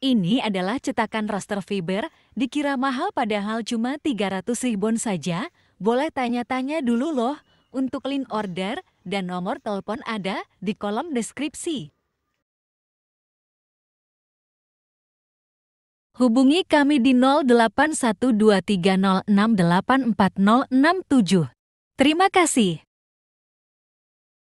Ini adalah cetakan raster fiber, dikira mahal padahal cuma 300 ribuan saja. Boleh tanya-tanya dulu loh, untuk link order dan nomor telepon ada di kolom deskripsi. Hubungi kami di 081230684067. Terima kasih.